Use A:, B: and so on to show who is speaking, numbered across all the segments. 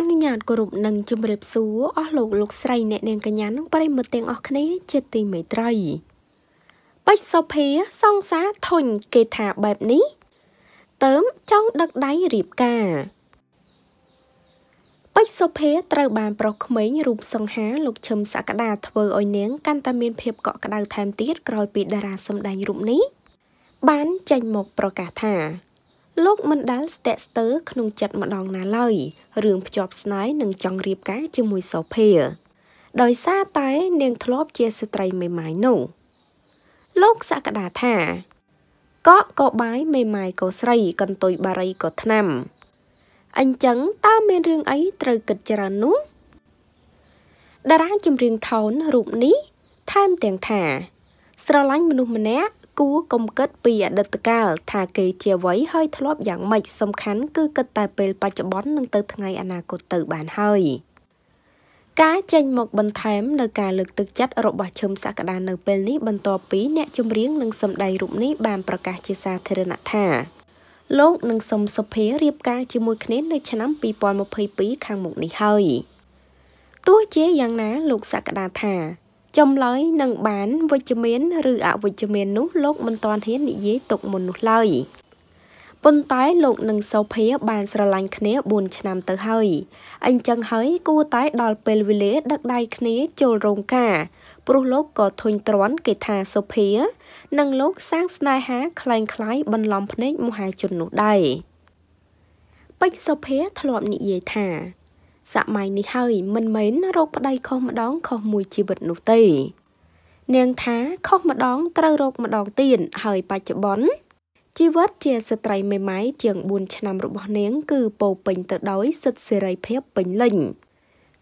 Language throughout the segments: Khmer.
A: អនុញ្ញាតគោរពនិងជម្រាបសួរអស់លោកលោកស្រីអ្នកនាងកញ្ញានិងប្រិមត្តទាំងអស់គ្នាជាទីមេត្រី បិចសុភាសង្សារធុញគេថាបែបនេះតើមចង់ដឹកដៃរៀបការបិចសុភាត្រូវបានប្រុសក្មេងរូបសង្ហាលោកឈឹមសក្តាធ្វើឲ្យនាងកាន់តែមានភាពកក់ក្តៅថែមទៀតក្រោយពីតារាសម្ដែងរូបនេះ បានចេញមកប្រកាសថាលោកមិនដាល់ស្ទាក់ស្ទើរក្នុងចិត្តម្ដងណាឡើយរឿងភ្ជាប់ស្នេហ៍និងចង់រៀបការជាមួយសូភាដោយសារតែនាងធ្លាប់ជាស្ត្រីមេម៉ាយនោះលោកសក្តាថាកក់ក៏បាយមេម៉ាយក៏ស្រីកន្ទុយបារីក៏ថ្នាំអញ្ចឹងតើមានរឿងអីត្រូវគិតច្រើននោះតារាចម្រៀងថោនរូបនេះថែមទាំងថា ស្រឡាញ់មនុស្សម្នាក់គួរកុំគិតពីអតីតកាល ថាគេ ជាអ្វីហើយធ្លាប់យ៉ាងម៉េចសំខាន់គឺគិតតែពេលបច្ចុប្បន្ននិងទៅថ្ងៃអនាគតទៅបានហើយការចេញមកបន្ថែមនៅការលើកទឹកចិត្តរបស់ឈឹមសក្តានៅពេលនេះបន្ទាប់ពីអ្នកចម្រៀង និងសម្ដែងរូបនេះបានប្រកាសជាសាធារណៈថាលោកនឹងសុំសុភារៀបការជាមួយគ្នានៅឆ្នាំ2022ខាងមុខនេះហើយទោះជាយ៉ាងណា លោកសក្តាថាចម្លើយនឹងបានវិជ្ជមានឬអវិជ្ជមាននោះលោកមិនទាន់ហ៊ាននិយាយទុកមុននោះឡើយប៉ុន្តែលោកនិងសូភាបានស្រឡាញ់គ្នា4ឆ្នាំទៅហើយ អញ្ចឹងហើយគួរតែដល់ពេលវេលាដឹកដៃគ្នាចូលរោងការព្រោះលោកក៏ធុញទ្រាន់គេថាសូភានិងលោកសាងស្នេហាคล้ายៗបន្លំភ្នែកមហាជននោះដែរពេជ្រសុភាធ្លាប់និយាយថាសម័យនេះហើយ មិនមែនរោគប្តីខុសម្ដងខុសមួយជីវិតនោះទេនាងថាខុសម្ដងត្រូវរោគម្ដងទៀតហើយបច្ចុប្បន្នជីវិតជាស្ត្រីមេម៉ាយជាង4ឆ្នាំរបស់នាងគឺពោពេញទៅដោយសិទ្ធិសេរីភាពពេញលេញ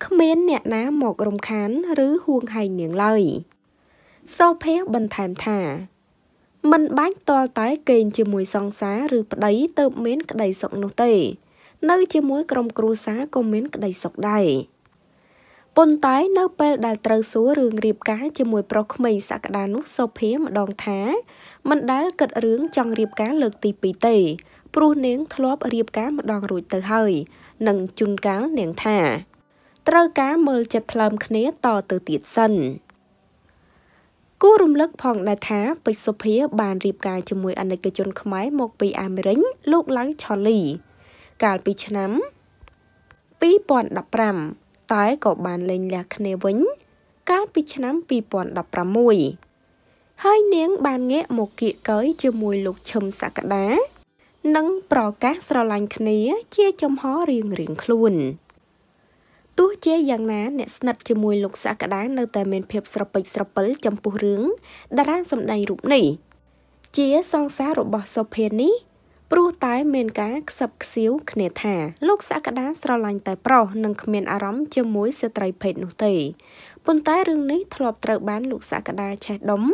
A: គ្មាន អ្នកណាមករំខាន ឬហួងហែងនាងឡើយសោភ័ក្របន្ថែមថា មិនបាច់តលតែកេងជាមួយសង្សារឬប្តីទៅមានក្តីសុខនោះទេនៅជាមួយក្រុមគ្រួសារក៏មាន ក្តីសុខដែរប៉ុន្តែនៅពេលដែលត្រូវសួររឿងរៀបការជាមួយប្រុសក្មេងសក្តានោះសុភាម្ដងថា មិនដែលគិតរឿងចង់រៀបការលើកទី2ទេ ព្រោះនាងធ្លាប់រៀបការម្ដងរួចទៅហើយនឹងជុនកាលនាងថា ត្រូវការមើលចិត្តថ្លើមគ្នាតទៅទៀតសិនគូរំលឹកផង ដែរថាពេជ្រសុភាបានរៀបការជាមួយអនិកជន ខ្មែរមកពីអាមេរិកលោកឡៅឆូលីកាលពីឆ្នាំ2015តែក៏បានលែងលះគ្នាវិញកាលពីឆ្នាំ2016ហើយនាងបានងាកមកគៀកកើយជាមួយលោកឈឹមសក្តានិងប្រកាសស្រឡាញ់គ្នាជាចំហរៀងរៀងខ្លួនទោះជាយ៉ាងណាអ្នកស្និទ្ធជាមួយលោកសក្តានៅតែមានភាពស្រពេចស្រពិលចំពោះរឿងតារាសម្ដែងរូបនេះជាសង្សាររបស់សុភានេះព្រោះតែមានការខ្សឹបខ្សៀវគ្នាថាលោកសក្តាស្រឡាញ់តែប្រុសនិងគ្មានអារម្មណ៍ជាមួយស្ត្រីភេទនោះទេប៉ុន្តែរឿងនេះធ្លាប់ត្រូវបានលោកសក្តាឆេះដុំ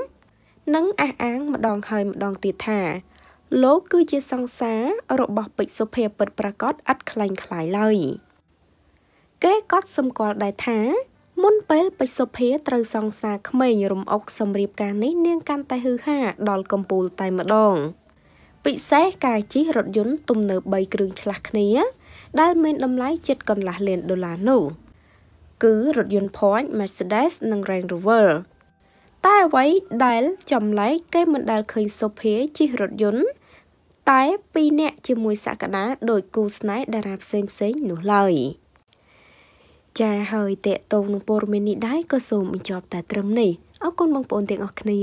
A: និងអះអាងម្ដងហើយម្ដងទៀតថា លោកគឺជាសង្សាររបស់ពេជ្រសុភាពិតប្រាកដឥតខ្លាញ់ខ្លាយឡើយគេក៏សម្គាល់ដែរថា មុនពេលពេជ្រសុភាត្រូវសង្សារក្មេងរំអុកសម្រៀបការនេះ នាងកាន់តែហឺហាដល់កំពូលតែម្ដង។ពិសេសការជិះរថយន្តទំនើប3គ្រឿងឆ្លាស់គ្នា ដែលមានតម្លៃជិតកន្លះលានដុល្លារនោះគឺរថយន្ត Porsche Mercedes និង Range Rover តែអ្វីដែលចម្លែកគេមិនដែលឃើញសុភាជិះរថយន្តតែពីរនាក់ជាមួយសក្តាដោយគូស្នេហ៍តារាផ្សេងផ្សេងនោះឡើយចាហើយតេតងនឹងព័ត៌មាននេះដែរក៏សូមបញ្ចប់តែត្រឹមនេះអរគុណបងប្អូនទាំងអស់គ្នា